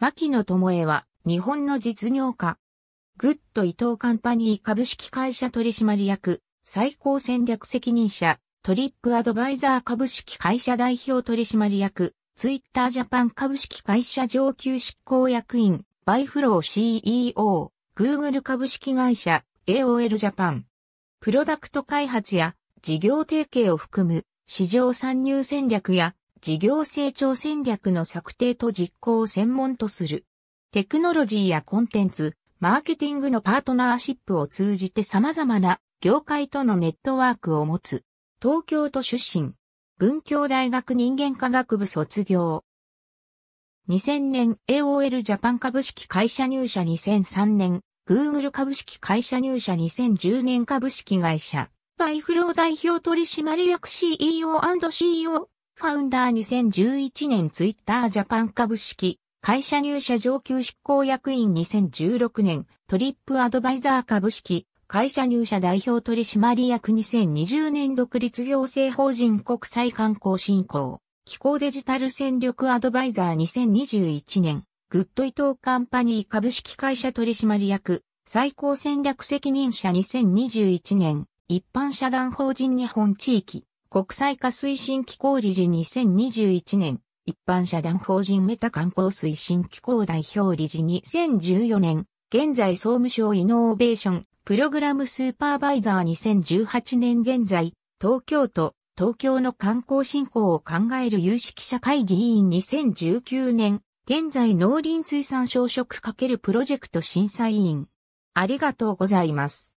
牧野智恵は、日本の実業家。グッド伊藤カンパニー株式会社取締役、最高戦略責任者、トリップアドバイザー株式会社代表取締役、ツイッタージャパン株式会社上級執行役員、バイフロー CEO、グーグル株式会社、AOL ジャパン。プロダクト開発や事業提携を含む市場参入戦略や事業成長戦略の策定と実行を専門とする。テクノロジーやコンテンツ、マーケティングのパートナーシップを通じて様々な業界とのネットワークを持つ。東京都出身。文教大学人間科学部卒業。2000年 AOL ジャパン株式会社入社2003年 Google 株式会社入社2010年株式会社バイフロー代表取締役 CEO&CEO ファウンダー2011年ツイッタージャパン株式、会社入社上級執行役員2016年、トリップアドバイザー株式、会社入社代表取締役2020年独立行政法人国際観光振興、気候デジタル戦力アドバイザー2021年、グッド伊藤カンパニー株式会社取締役、最高戦略責任者2021年、一般社団法人日本地域、国際化推進機構理事2021年、一般社団法人メタ観光推進機構代表理事2014年、現在総務省イノーベーション、プログラムスーパーバイザー2018年現在、東京都、東京の観光振興を考える有識者会議委員2019年、現在農林水産省食×プロジェクト審査委員。ありがとうございます。